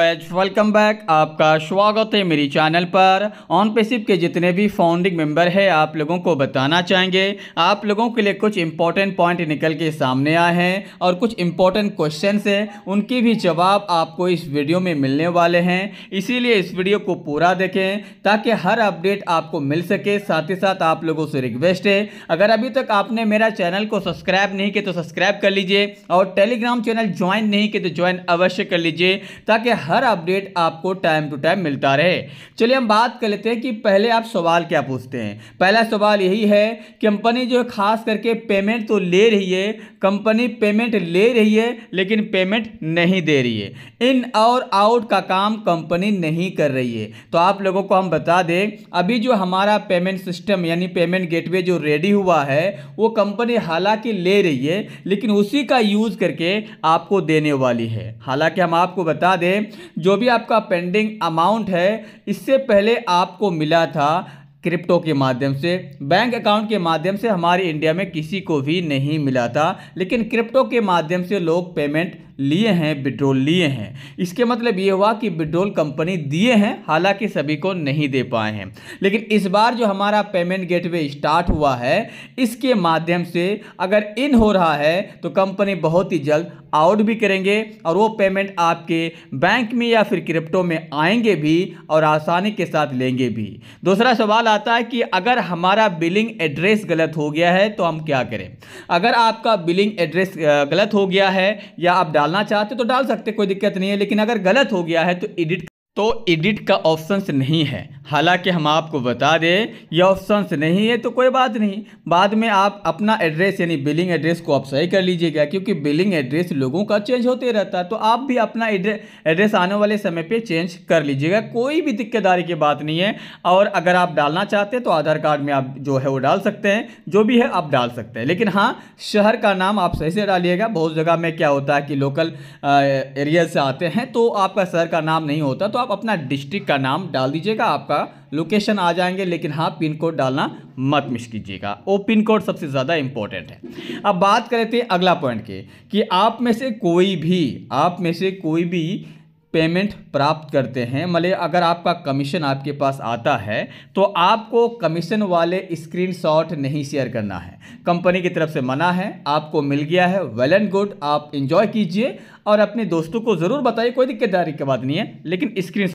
patch welcome back आपका स्वागत है मेरी चैनल पर ऑन पेसिप के जितने भी फाउंडिंग मेंबर है आप लोगों को बताना चाहेंगे आप लोगों के लिए कुछ इंपॉर्टेंट पॉइंट निकल के सामने आए हैं और कुछ इंपॉर्टेंट क्वेश्चन हैं उनके भी जवाब आपको इस वीडियो में मिलने वाले हैं इसीलिए इस वीडियो को पूरा देखें ताकि हर अपडेट आपको मिल सके साथ ही साथ आप लोगों से रिक्वेस्ट है अगर अभी तक आपने मेरा चैनल को सब्सक्राइब नहीं किया तो सब्सक्राइब कर लीजिए और टेलीग्राम चैनल ज्वाइन नहीं किया तो ज्वाइन अवश्य कर लीजिए ताकि हर अपडेट आपको टाइम टू टाइम मिलता रहे चलिए हम बात कर लेते हैं कि पहले आप सवाल क्या पूछते हैं पहला सवाल यही है कंपनी जो खास करके पेमेंट तो ले रही है कंपनी पेमेंट ले रही है लेकिन पेमेंट नहीं दे रही है इन और आउट का काम कंपनी नहीं कर रही है तो आप लोगों को हम बता दें अभी जो हमारा पेमेंट सिस्टम यानी पेमेंट गेटवे जो रेडी हुआ है वो कंपनी हालांकि ले रही है लेकिन उसी का यूज़ करके आपको देने वाली है हालांकि हम आपको बता दें जो भी आपका पेंडिंग अमाउंट है इससे पहले आपको मिला था क्रिप्टो के माध्यम से बैंक अकाउंट के माध्यम से हमारे इंडिया में किसी को भी नहीं मिला था लेकिन क्रिप्टो के माध्यम से लोग पेमेंट लिए हैं विड्रोल लिए हैं इसके मतलब ये हुआ कि विड्रोल कंपनी दिए हैं हालांकि सभी को नहीं दे पाए हैं लेकिन इस बार जो हमारा पेमेंट गेटवे स्टार्ट हुआ है इसके माध्यम से अगर इन हो रहा है तो कंपनी बहुत ही जल्द आउट भी करेंगे और वो पेमेंट आपके बैंक में या फिर क्रिप्टो में आएंगे भी और आसानी के साथ लेंगे भी दूसरा सवाल आता है कि अगर हमारा बिलिंग एड्रेस गलत हो गया है तो हम क्या करें अगर आपका बिलिंग एड्रेस गलत हो गया है या आप डाल डालना चाहते तो डाल सकते कोई दिक्कत नहीं है लेकिन अगर गलत हो गया है तो एडिट तो एडिट का ऑप्शन नहीं है हालांकि हम आपको बता दें ये ऑप्शंस नहीं है तो कोई बात नहीं बाद में आप अपना एड्रेस यानी बिलिंग एड्रेस को आप सही कर लीजिएगा क्योंकि बिलिंग एड्रेस लोगों का चेंज होते रहता है तो आप भी अपना एड्रेस आने वाले समय पे चेंज कर लीजिएगा कोई भी दिक्कतदारी की बात नहीं है और अगर आप डालना चाहते हैं तो आधार कार्ड में आप जो है वो डाल सकते हैं जो भी है आप डाल सकते हैं लेकिन हाँ शहर का नाम आप सही से डालिएगा बहुत जगह में क्या होता है कि लोकल एरिया से आते हैं तो आपका शहर का नाम नहीं होता तो आप अपना डिस्ट्रिक्ट का नाम डाल दीजिएगा आपका जाएगा लोकेशन आ जाएंगे लेकिन हाँ पिन कोड डालना मत मिस कीजिएगा वो पिन कोड सबसे ज़्यादा इंपॉर्टेंट है अब बात करें थे अगला पॉइंट के कि आप में से कोई भी आप में से कोई भी पेमेंट प्राप्त करते हैं मतलब अगर आपका कमीशन आपके पास आता है तो आपको कमीशन वाले स्क्रीनशॉट नहीं शेयर करना है कंपनी की तरफ से मना है आपको मिल गया है वेल एंड गुड आप इन्जॉय कीजिए और अपने दोस्तों को ज़रूर बताइए कोई दिक्कतदारी की बात नहीं है लेकिन स्क्रीन